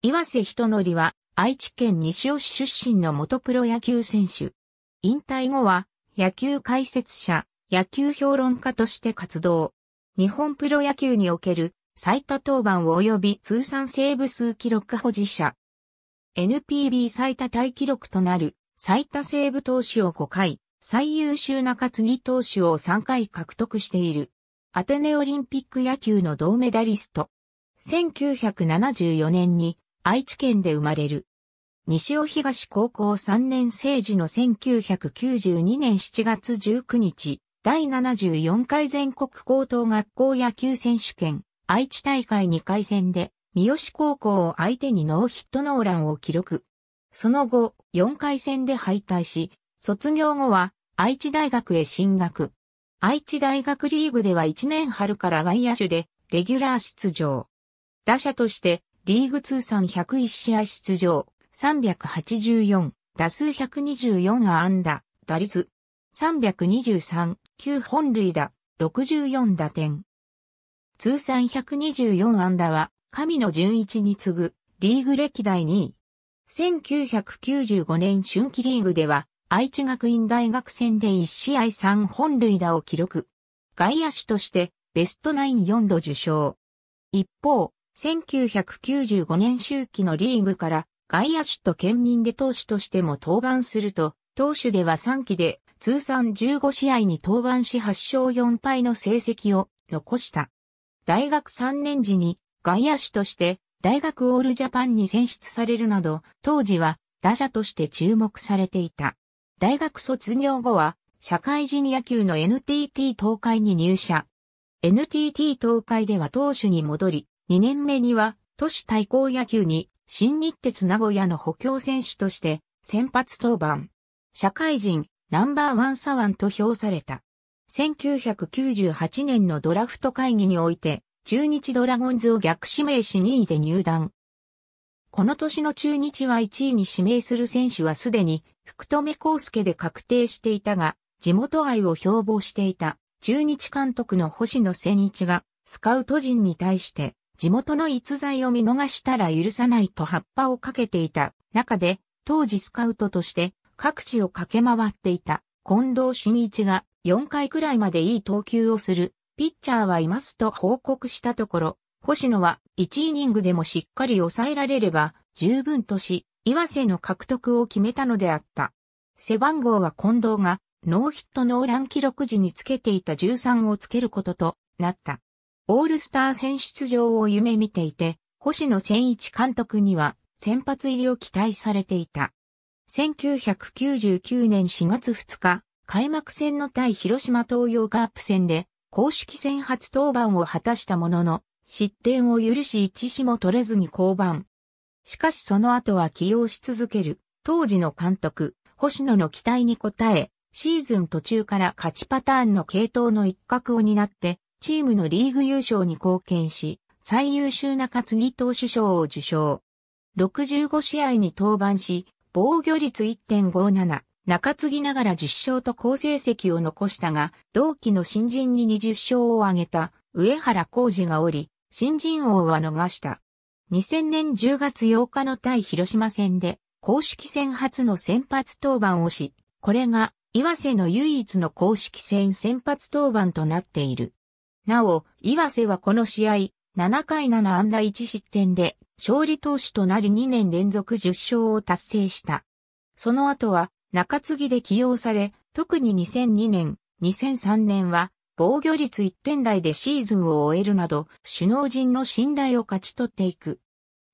岩瀬人則は愛知県西尾市出身の元プロ野球選手。引退後は野球解説者、野球評論家として活動。日本プロ野球における最多登板及び通算セーブ数記録保持者。NPB 最多大記録となる最多セーブ投手を5回、最優秀中継ぎ投手を3回獲得している。アテネオリンピック野球の銅メダリスト。1974年に愛知県で生まれる。西尾東高校3年生時の1992年7月19日、第74回全国高等学校野球選手権、愛知大会2回戦で、三好高校を相手にノーヒットノーランを記録。その後、4回戦で敗退し、卒業後は愛知大学へ進学。愛知大学リーグでは1年春から外野手でレギュラー出場。打者としてリーグ通算101試合出場、384、打数124ア安打、打率、323、9本塁打、64打点。通算124安打は、神の順一に次ぐ、リーグ歴代2位。1995年春季リーグでは、愛知学院大学戦で1試合3本塁打を記録。外野手として、ベストナイン4度受賞。一方、1995年周期のリーグから外野手と県民で投手としても登板すると、投手では3期で通算15試合に登板し8勝4敗の成績を残した。大学3年時に外野手として大学オールジャパンに選出されるなど、当時は打者として注目されていた。大学卒業後は社会人野球の NTT 東海に入社。NTT 東海では投手に戻り、2年目には、都市対抗野球に、新日鉄名古屋の補強選手として、先発登板。社会人、ナンバーワンサワンと評された。1998年のドラフト会議において、中日ドラゴンズを逆指名し2位で入団。この年の中日は1位に指名する選手はすでに福留康介で確定していたが、地元愛を標榜していた中日監督の星野千一がスカウト陣に対して地元の逸材を見逃したら許さないと葉っぱをかけていた中で、当時スカウトとして各地を駆け回っていた近藤真一が4回くらいまでいい投球をするピッチャーはいますと報告したところ、星野は1イニングでもしっかり抑えられれば十分とし、岩瀬の獲得を決めたのであった。背番号は近藤がノーヒットノーラン記録時につけていた13をつけることとなった。オールスター戦出場を夢見ていて、星野千一監督には先発入りを期待されていた。1999年4月2日、開幕戦の対広島東洋カープ戦で、公式戦初登板を果たしたものの、失点を許し一死も取れずに降板。しかしその後は起用し続ける、当時の監督、星野の期待に応え、シーズン途中から勝ちパターンの系統の一角を担って、チームのリーグ優勝に貢献し、最優秀な担ぎ投手賞を受賞。65試合に登板し、防御率1.57、中継ぎながら10勝と好成績を残したが、同期の新人に20勝を挙げた上原浩二がおり、新人王は逃した。2000年10月8日の対広島戦で、公式戦初の先発登板をし、これが岩瀬の唯一の公式戦先発登板となっている。なお、岩瀬はこの試合、7回7安打1失点で、勝利投手となり2年連続10勝を達成した。その後は、中継ぎで起用され、特に2002年、2003年は、防御率1点台でシーズンを終えるなど、首脳陣の信頼を勝ち取っていく。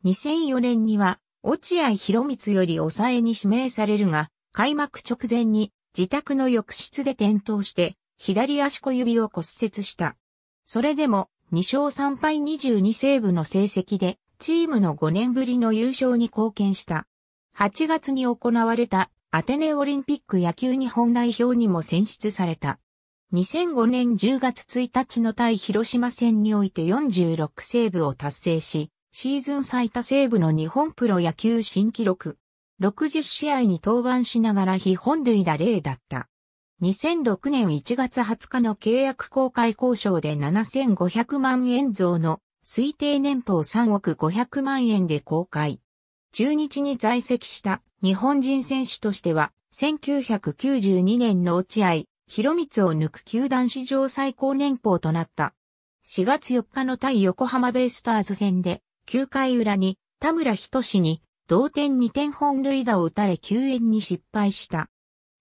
2004年には、落合博光より抑えに指名されるが、開幕直前に自宅の浴室で転倒して、左足小指を骨折した。それでも2勝3敗22セーブの成績でチームの5年ぶりの優勝に貢献した。8月に行われたアテネオリンピック野球日本代表にも選出された。2005年10月1日の対広島戦において46セーブを達成し、シーズン最多セーブの日本プロ野球新記録。60試合に登板しながら非本塁打例だった。2006年1月20日の契約公開交渉で7500万円増の推定年俸3億500万円で公開。中日に在籍した日本人選手としては、1992年の落合、広光を抜く球団史上最高年俸となった。4月4日の対横浜ベイスターズ戦で、9回裏に田村仁に同点2点本塁打を打たれ救援に失敗した。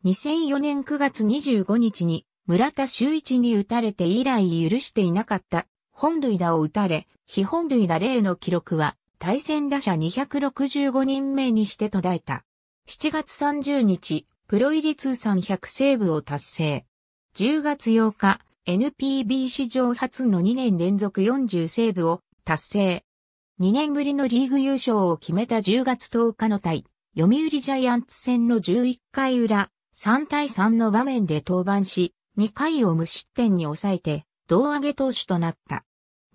2004年9月25日に村田修一に打たれて以来許していなかった本塁打を打たれ、非本塁打例の記録は対戦打者265人目にして途絶えた。7月30日、プロ入り通算100セーブを達成。10月8日、NPB 史上初の2年連続40セーブを達成。2年ぶりのリーグ優勝を決めた10月10日の対、読売ジャイアンツ戦の11回裏、3対3の場面で登板し、2回を無失点に抑えて、胴上げ投手となった。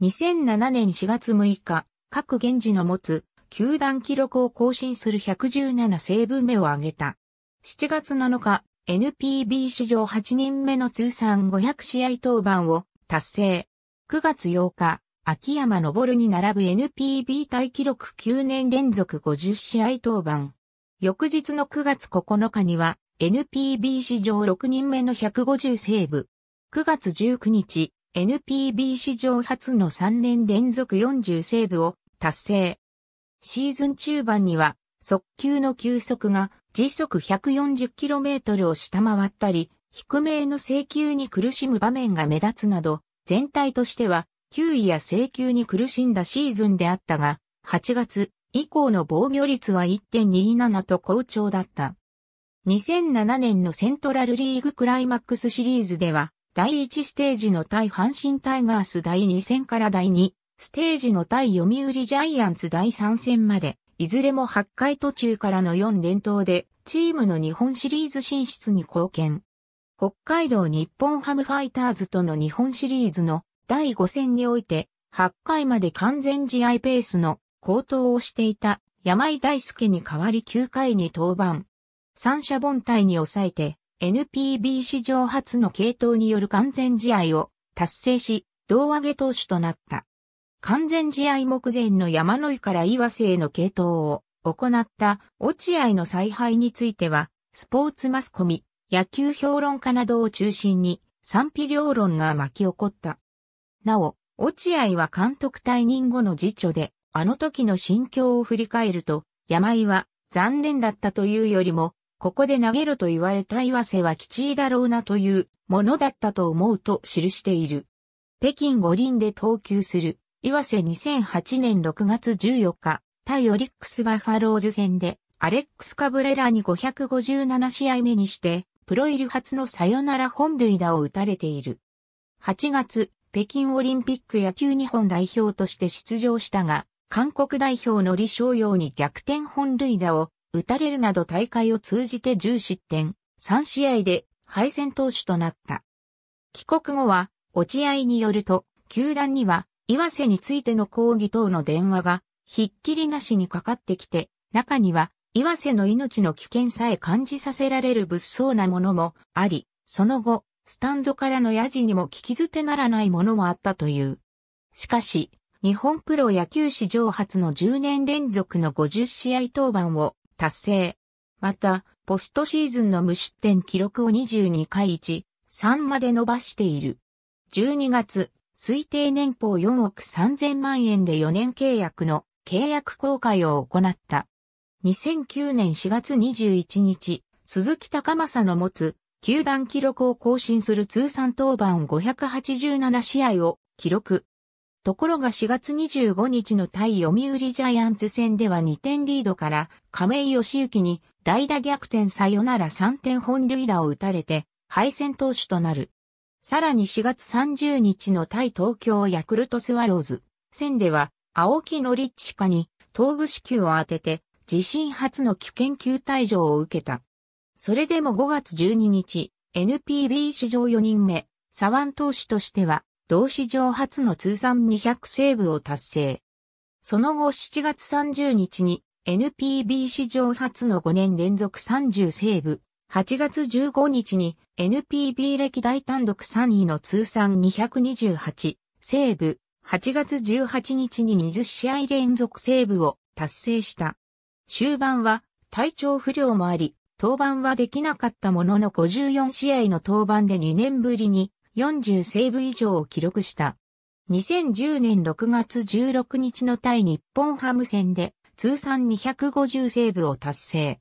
2007年4月6日、各現地の持つ、球団記録を更新する117セーブ目を挙げた。7月7日、NPB 史上8人目の通算500試合登板を達成。9月8日、秋山昇に並ぶ NPB 大記録9年連続50試合登板。翌日の9月9日には、NPB 史上6人目の150セーブ。9月19日、NPB 史上初の3年連続40セーブを達成。シーズン中盤には、速球の球速が時速 140km を下回ったり、低めへの請求に苦しむ場面が目立つなど、全体としては、球威や請求に苦しんだシーズンであったが、8月以降の防御率は1.27と好調だった。2007年のセントラルリーグクライマックスシリーズでは、第1ステージの対阪神タイガース第2戦から第2ステージの対読売ジャイアンツ第3戦まで、いずれも8回途中からの4連投で、チームの日本シリーズ進出に貢献。北海道日本ハムファイターズとの日本シリーズの第5戦において、8回まで完全試合ペースの高騰をしていた山井大輔に代わり9回に登板。三者凡退に抑えて、NPB 史上初の系統による完全試合を達成し、胴上げ投手となった。完全試合目前の山野井から岩瀬への系統を行った落合の采配については、スポーツマスコミ、野球評論家などを中心に賛否両論が巻き起こった。なお、落合は監督退任後の辞書で、あの時の心境を振り返ると、山井は残念だったというよりも、ここで投げろと言われた岩瀬は吉井だろうなというものだったと思うと記している。北京五輪で投球する岩瀬2008年6月14日、対オリックスバファローズ戦でアレックス・カブレラに557試合目にして、プロイル初のサヨナラ本塁打を打たれている。8月、北京オリンピック野球日本代表として出場したが、韓国代表の李昌陽に逆転本塁打を打たれるなど大会を通じて10失点、3試合で敗戦投手となった。帰国後は、落合によると、球団には、岩瀬についての抗議等の電話が、ひっきりなしにかかってきて、中には、岩瀬の命の危険さえ感じさせられる物騒なものもあり、その後、スタンドからのヤジにも聞き捨てならないものもあったという。しかし、日本プロ野球史上初の10年連続の50試合登板を達成。また、ポストシーズンの無失点記録を22回1、3まで伸ばしている。12月、推定年俸4億3000万円で4年契約の契約公開を行った。2009年4月21日、鈴木高政の持つ球団記録を更新する通算登板587試合を記録。ところが4月25日の対読売ジャイアンツ戦では2点リードから亀井義行に代打逆転さよなら3点本塁打を打たれて敗戦投手となる。さらに4月30日の対東京ヤクルトスワローズ戦では青木のリッチかに頭部支給を当てて自身初の危険球退場を受けた。それでも5月12日、NPB 史上4人目、左腕投手としては同史上初の通算200セーブを達成。その後7月30日に NPB 史上初の5年連続30セーブ、8月15日に NPB 歴代単独3位の通算228セーブ、8月18日に20試合連続セーブを達成した。終盤は体調不良もあり、登板はできなかったものの54試合の登板で2年ぶりに40セーブ以上を記録した。2010年6月16日の対日本ハム戦で通算250セーブを達成。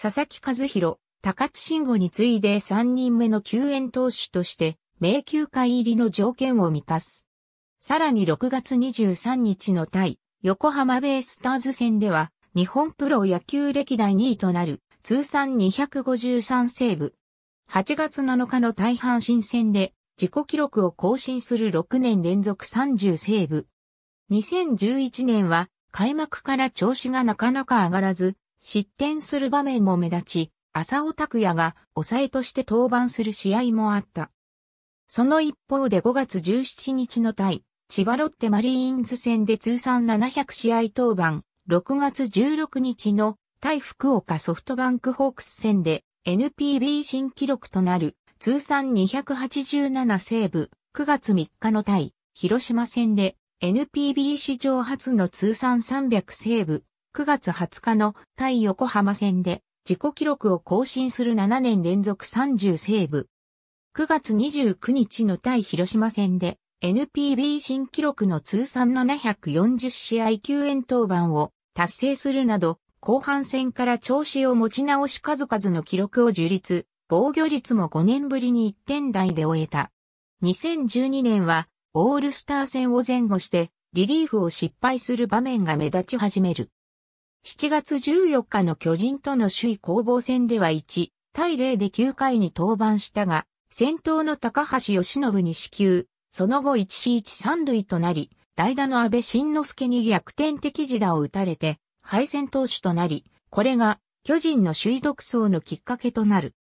佐々木和弘、高津慎吾に次いで3人目の救援投手として迷宮会入りの条件を満たす。さらに6月23日の対横浜ベイスターズ戦では日本プロ野球歴代2位となる通算253セーブ。8月7日の対阪神戦で自己記録を更新する6年連続30セーブ。2011年は開幕から調子がなかなか上がらず、失点する場面も目立ち、浅尾拓也が抑えとして登板する試合もあった。その一方で5月17日の対、千葉ロッテマリーンズ戦で通算700試合登板、6月16日の対福岡ソフトバンクホークス戦で NPB 新記録となる通算287セーブ、9月3日の対、広島戦で NPB 史上初の通算300セーブ、9月20日の対横浜戦で自己記録を更新する7年連続30セーブ。9月29日の対広島戦で NPB 新記録の通算740試合9円登板を達成するなど後半戦から調子を持ち直し数々の記録を樹立。防御率も5年ぶりに1点台で終えた。2012年はオールスター戦を前後してリリーフを失敗する場面が目立ち始める。7月14日の巨人との首位攻防戦では1対0で9回に登板したが、先頭の高橋由伸に支給、その後1 c 1 3塁となり、代打の安倍晋之助に逆転的自打を打たれて、敗戦投手となり、これが巨人の首位独走のきっかけとなる。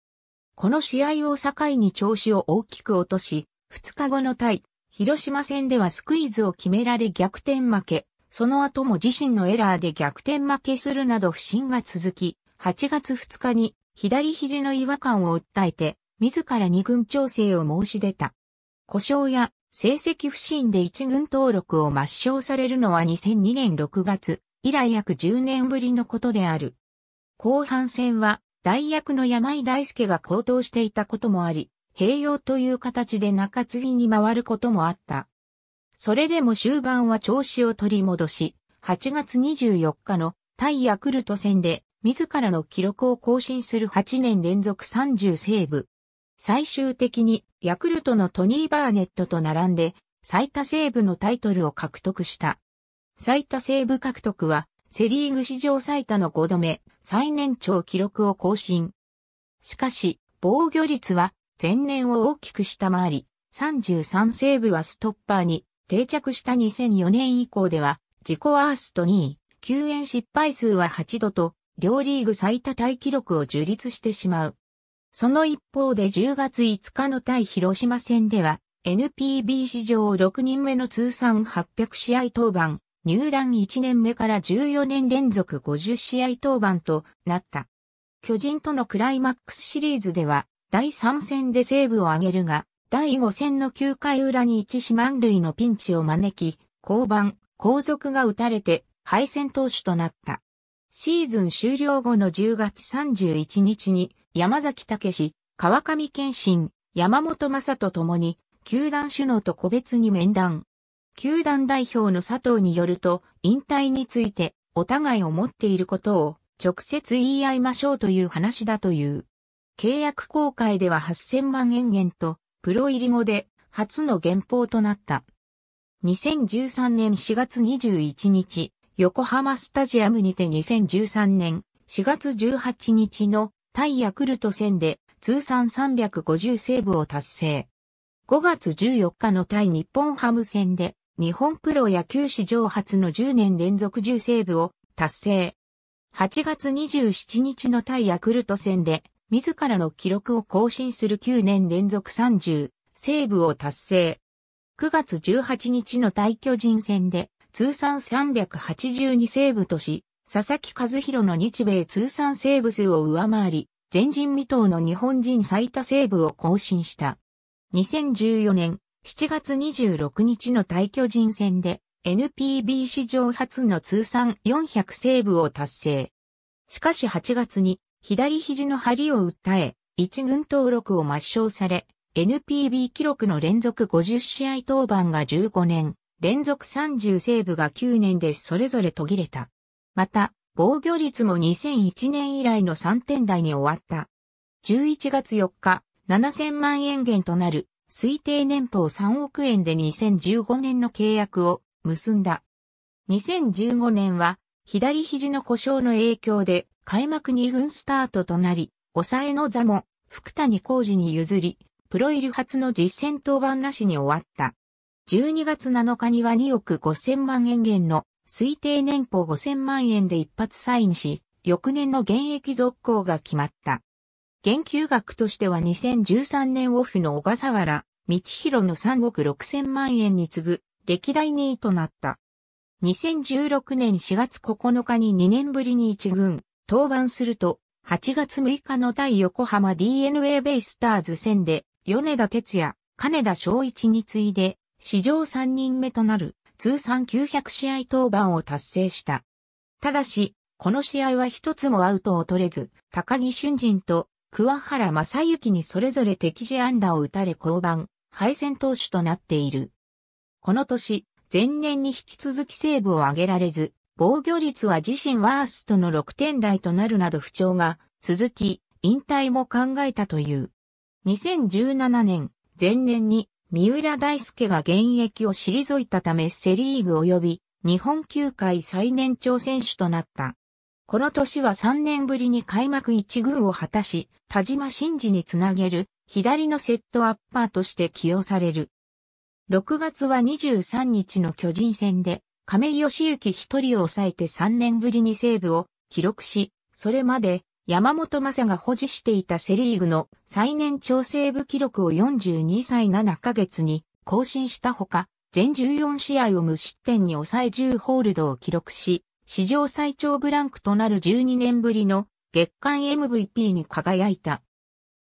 この試合を境に調子を大きく落とし、2日後の対、広島戦ではスクイズを決められ逆転負け、その後も自身のエラーで逆転負けするなど不振が続き、8月2日に左肘の違和感を訴えて、自ら二軍調整を申し出た。故障や成績不振で一軍登録を抹消されるのは2002年6月以来約10年ぶりのことである。後半戦は大役の山井大輔が高騰していたこともあり、併用という形で中継ぎに回ることもあった。それでも終盤は調子を取り戻し、8月24日の対ヤクルト戦で自らの記録を更新する8年連続30セーブ。最終的にヤクルトのトニー・バーネットと並んで最多セーブのタイトルを獲得した。最多セーブ獲得はセリーグ史上最多の5度目、最年長記録を更新。しかし、防御率は前年を大きく下回り、33セーブはストッパーに定着した2004年以降では、自己ワースト2位、救援失敗数は8度と、両リーグ最多タイ記録を樹立してしまう。その一方で10月5日の対広島戦では、NPB 史上6人目の通算800試合登板、入団1年目から14年連続50試合登板となった。巨人とのクライマックスシリーズでは、第3戦でセーブを挙げるが、第5戦の9回裏に1四万塁のピンチを招き、降板、後続が打たれて、敗戦投手となった。シーズン終了後の10月31日に、山崎武川上健信、山本正と共に、球団首脳と個別に面談。球団代表の佐藤によると、引退について、お互い思っていることを、直接言い合いましょうという話だという。契約公開では8000万円減と、プロ入り後で、初の減俸となった。2013年4月21日、横浜スタジアムにて2013年4月18日の対ヤクルト戦で通算350セーブを達成。5月14日の対日本ハム戦で日本プロ野球史上初の10年連続10セーブを達成。8月27日の対ヤクルト戦で、自らの記録を更新する9年連続30セーブを達成。9月18日の対巨人戦で、通算382セーブとし、佐々木和弘の日米通算セーブ数を上回り、前人未到の日本人最多セーブを更新した。2014年、7月26日の大巨人戦で NPB 史上初の通算400セーブを達成。しかし8月に左肘の張を訴え、一軍登録を抹消され、NPB 記録の連続50試合登板が15年、連続30セーブが9年でそれぞれ途切れた。また、防御率も2001年以来の3点台に終わった。11月4日、7000万円減となる推定年俸3億円で2015年の契約を結んだ。2015年は左肘の故障の影響で開幕2軍スタートとなり、抑えの座も福谷浩二に譲り、プロ入り初の実戦登板なしに終わった。12月7日には2億5000万円減の推定年俸5000万円で一発サインし、翌年の現役続行が決まった。研究額としては2013年オフの小笠原、道広の3億6千万円に次ぐ歴代2位となった。2016年4月9日に2年ぶりに1軍登板すると、8月6日の対横浜 DNA ベイスターズ戦で、米田哲也、金田昭一に次いで、史上3人目となる通算900試合登板を達成した。ただし、この試合は一つもアウトを取れず、高木俊人と桑原正幸にそれぞれ敵地安打を打たれ降板、敗戦投手となっている。この年、前年に引き続きセーブを上げられず、防御率は自身ワーストの6点台となるなど不調が続き、引退も考えたという。2017年、前年に三浦大輔が現役を退いたためセリーグ及び日本球界最年長選手となった。この年は3年ぶりに開幕1軍を果たし、田島真嗣につなげる左のセットアッパーとして起用される。6月は23日の巨人戦で、亀義行一人を抑えて3年ぶりにセーブを記録し、それまで山本正が保持していたセリーグの最年長セーブ記録を42歳7ヶ月に更新したほか、全14試合を無失点に抑え10ホールドを記録し、史上最長ブランクとなる12年ぶりの月間 MVP に輝いた。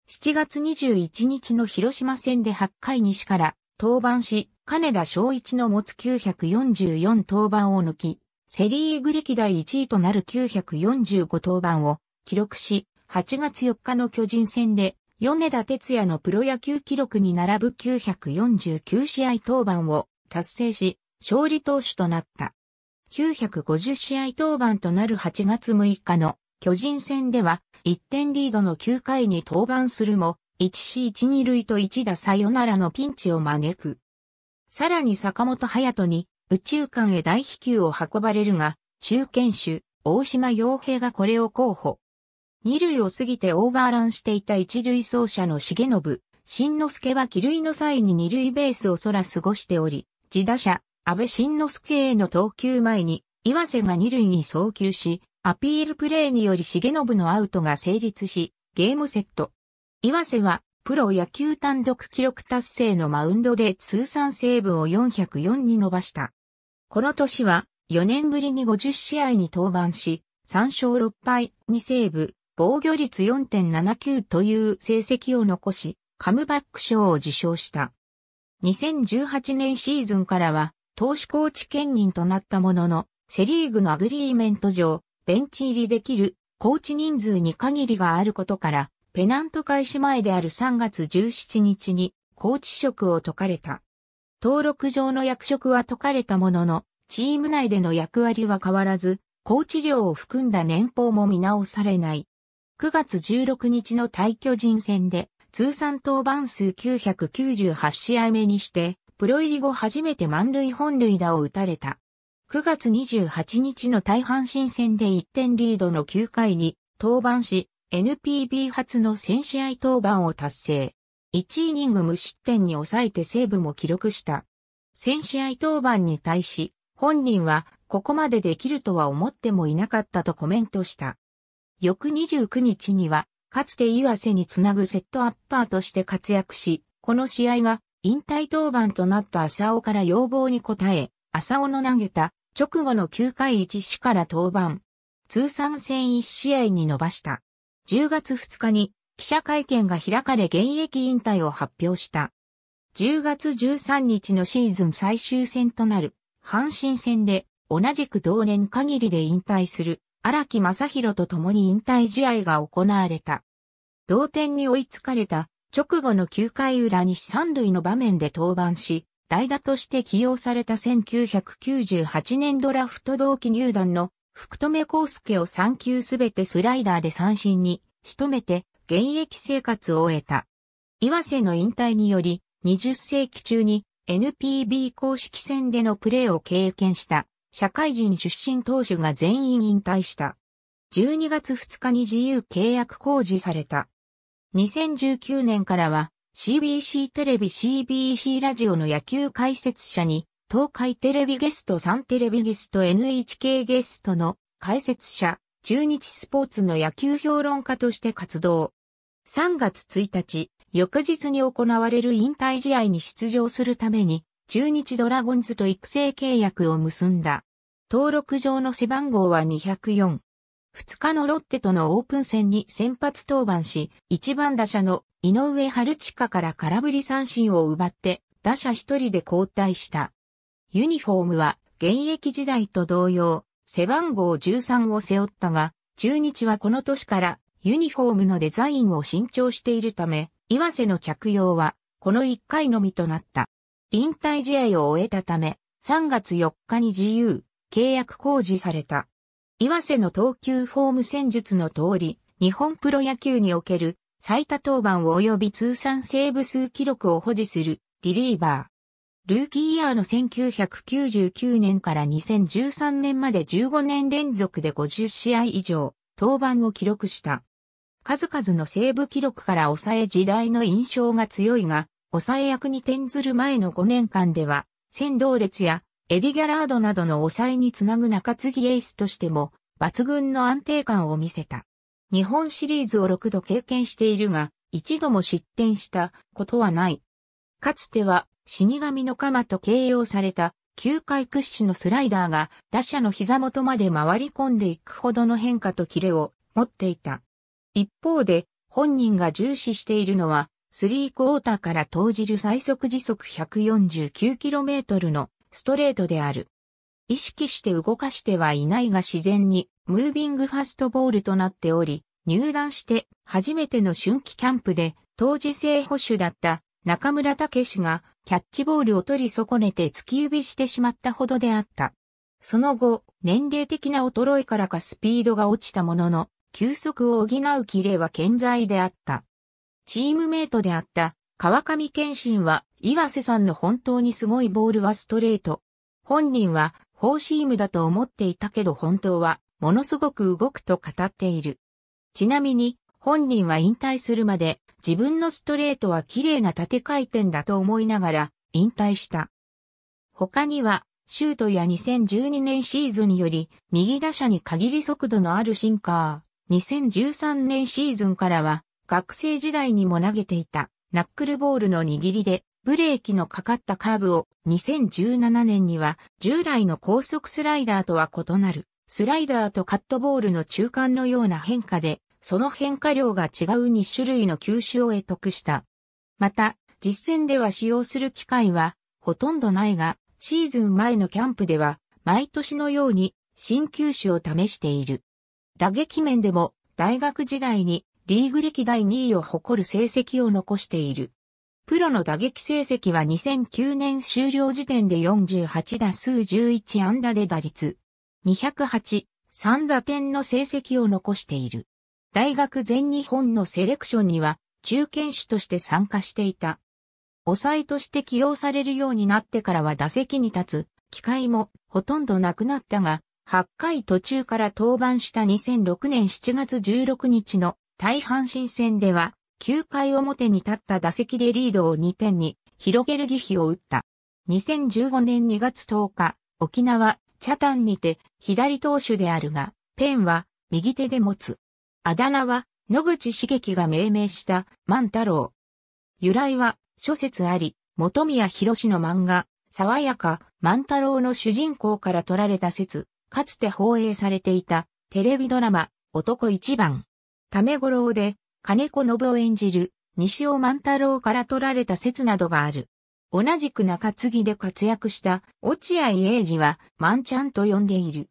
7月21日の広島戦で8回西から登板し、金田昭一の持つ944登板を抜き、セリーグ歴代1位となる945登板を記録し、8月4日の巨人戦で、米田哲也のプロ野球記録に並ぶ949試合登板を達成し、勝利投手となった。950試合登板となる8月6日の巨人戦では1点リードの9回に登板するも 1C12 塁と1打サヨナラのピンチを招く。さらに坂本隼人に宇宙間へ大飛球を運ばれるが中堅手大島洋平がこれを候補。二塁を過ぎてオーバーランしていた一塁走者の重信、新之助は帰塁の際に二塁ベースを空過ごしており、自打者、安倍晋之助への投球前に、岩瀬が二塁に送球し、アピールプレーにより重信のアウトが成立し、ゲームセット。岩瀬は、プロ野球単独記録達成のマウンドで通算セーブを404に伸ばした。この年は、4年ぶりに50試合に登板し、3勝6敗2セーブ、防御率4.79という成績を残し、カムバック賞を受賞した。2018年シーズンからは、投手コーチ兼任となったものの、セリーグのアグリーメント上、ベンチ入りできるコーチ人数に限りがあることから、ペナント開始前である3月17日にコーチ職を解かれた。登録上の役職は解かれたものの、チーム内での役割は変わらず、コーチ料を含んだ年俸も見直されない。9月16日の対去人戦で、通算登板数998試合目にして、プロ入り後初めて満塁本塁打を打たれた。9月28日の大阪新戦で1点リードの9回に登板し、NPB 初の1000試合登板を達成。1イニング無失点に抑えてセーブも記録した。1000試合登板に対し、本人はここまでできるとは思ってもいなかったとコメントした。翌29日には、かつて湯汗につなぐセットアッパーとして活躍し、この試合が引退登板となった浅尾から要望に応え、浅尾の投げた直後の9回1死から登板。通算戦1試合に伸ばした。10月2日に記者会見が開かれ現役引退を発表した。10月13日のシーズン最終戦となる阪神戦で同じく同年限りで引退する荒木正宏と共に引退試合が行われた。同点に追いつかれた直後の9回裏に三塁の場面で登板し、代打として起用された1998年ドラフト同期入団の福留孝介を3球すべてスライダーで三振に仕留めて現役生活を終えた。岩瀬の引退により20世紀中に NPB 公式戦でのプレーを経験した社会人出身投手が全員引退した。12月2日に自由契約公示された。2019年からは CBC テレビ CBC ラジオの野球解説者に東海テレビゲスト3テレビゲスト NHK ゲストの解説者中日スポーツの野球評論家として活動。3月1日、翌日に行われる引退試合に出場するために中日ドラゴンズと育成契約を結んだ。登録上の背番号は204。2日のロッテとのオープン戦に先発登板し、1番打者の井上春近から空振り三振を奪って、打者1人で交代した。ユニフォームは現役時代と同様、背番号13を背負ったが、中日はこの年からユニフォームのデザインを新調しているため、岩瀬の着用はこの1回のみとなった。引退試合を終えたため、3月4日に自由、契約公示された。岩瀬の投球フォーム戦術の通り、日本プロ野球における最多登板及び通算セーブ数記録を保持するリリーバー。ルーキーイヤーの1999年から2013年まで15年連続で50試合以上登板を記録した。数々のセーブ記録から抑え時代の印象が強いが、抑え役に転ずる前の5年間では、先導列やエディ・ギャラードなどの抑えにつなぐ中継ぎエースとしても、抜群の安定感を見せた。日本シリーズを6度経験しているが、一度も失点したことはない。かつては死神の鎌と形容された球界屈指のスライダーが打者の膝元まで回り込んでいくほどの変化とキレを持っていた。一方で本人が重視しているのはスリークォーターから投じる最速時速 149km のストレートである。意識して動かしてはいないが自然にムービングファストボールとなっており、入団して初めての春季キャンプで当時性保守だった中村武史がキャッチボールを取り損ねて突き指してしまったほどであった。その後、年齢的な衰えからかスピードが落ちたものの、休息を補うキレは健在であった。チームメイトであった川上健信は岩瀬さんの本当にすごいボールはストレート。本人はフォーシームだと思っていたけど本当はものすごく動くと語っている。ちなみに本人は引退するまで自分のストレートは綺麗な縦回転だと思いながら引退した。他にはシュートや2012年シーズンより右打者に限り速度のあるシンカー、2013年シーズンからは学生時代にも投げていたナックルボールの握りでブレーキのかかったカーブを2017年には従来の高速スライダーとは異なるスライダーとカットボールの中間のような変化でその変化量が違う2種類の球種を得得した。また実戦では使用する機会はほとんどないがシーズン前のキャンプでは毎年のように新球種を試している。打撃面でも大学時代にリーグ歴代2位を誇る成績を残している。プロの打撃成績は2009年終了時点で48打数11安打で打率208、3打点の成績を残している。大学全日本のセレクションには中堅手として参加していた。抑えとして起用されるようになってからは打席に立つ機会もほとんどなくなったが、8回途中から登板した2006年7月16日の大阪新戦では9回表に立った打席でリードを2点に広げる儀比を打った。2015年2月10日、沖縄、茶炭にて左投手であるが、ペンは右手で持つ。あだ名は野口茂樹が命名した万太郎。由来は諸説あり、元宮博の漫画、爽やか万太郎の主人公から取られた説、かつて放映されていたテレビドラマ、男一番。ためごろで金子信夫演じる西尾万太郎から取られた説などがある。同じく中継ぎで活躍した落合英二は万ちゃんと呼んでいる。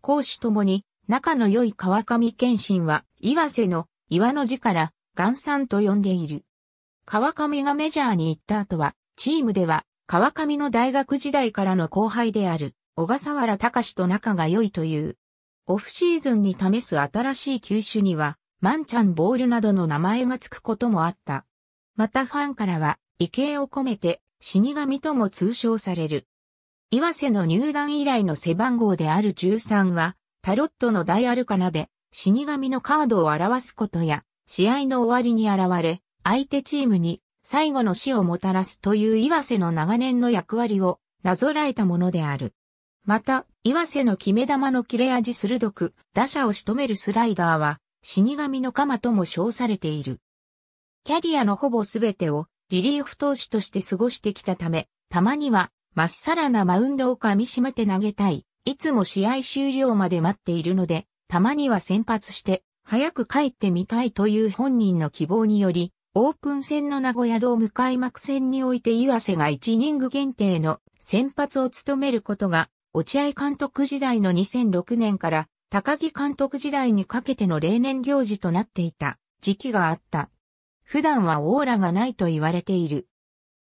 講師ともに仲の良い川上謙信は岩瀬の岩の字から岩さんと呼んでいる。川上がメジャーに行った後はチームでは川上の大学時代からの後輩である小笠原隆と仲が良いという。オフシーズンに試す新しい球種にはマンチャンボールなどの名前がつくこともあった。またファンからは、畏敬を込めて、死神とも通称される。岩瀬の入団以来の背番号である13は、タロットの大アルカナで、死神のカードを表すことや、試合の終わりに現れ、相手チームに最後の死をもたらすという岩瀬の長年の役割をなぞらえたものである。また、岩瀬の決め球の切れ味鋭く、打者を仕留めるスライダーは、死神の鎌とも称されている。キャリアのほぼすべてをリリーフ投手として過ごしてきたため、たまには、まっさらなマウンドを噛み締めて投げたい。いつも試合終了まで待っているので、たまには先発して、早く帰ってみたいという本人の希望により、オープン戦の名古屋ドーム開幕戦において湯瀬が1イニング限定の先発を務めることが、落合監督時代の2006年から高木監督時代にかけての例年行事となっていた時期があった。普段はオーラがないと言われている。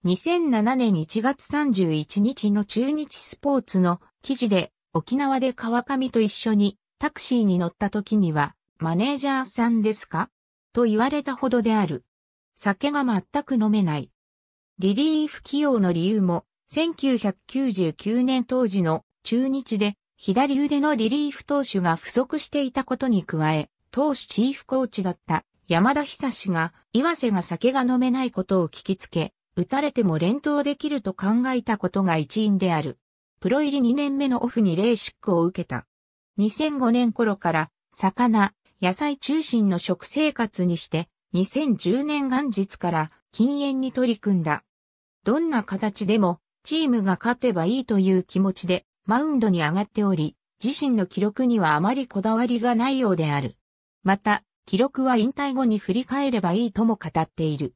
2007年1月31日の中日スポーツの記事で沖縄で川上と一緒にタクシーに乗った時にはマネージャーさんですかと言われたほどである。酒が全く飲めない。リリーフ起用の理由も1999年当時の中日で左腕のリリーフ投手が不足していたことに加え、投手チーフコーチだった山田久志が、岩瀬が酒が飲めないことを聞きつけ、打たれても連投できると考えたことが一因である。プロ入り2年目のオフにレーシックを受けた。2005年頃から、魚、野菜中心の食生活にして、2010年元日から禁煙に取り組んだ。どんな形でも、チームが勝てばいいという気持ちで、マウンドに上がっており、自身の記録にはあまりこだわりがないようである。また、記録は引退後に振り返ればいいとも語っている。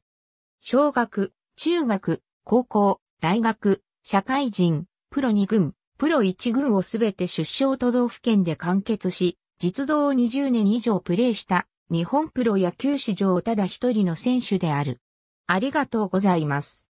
小学、中学、高校、大学、社会人、プロ2軍、プロ1軍をすべて出生都道府県で完結し、実動を20年以上プレーした日本プロ野球史上ただ一人の選手である。ありがとうございます。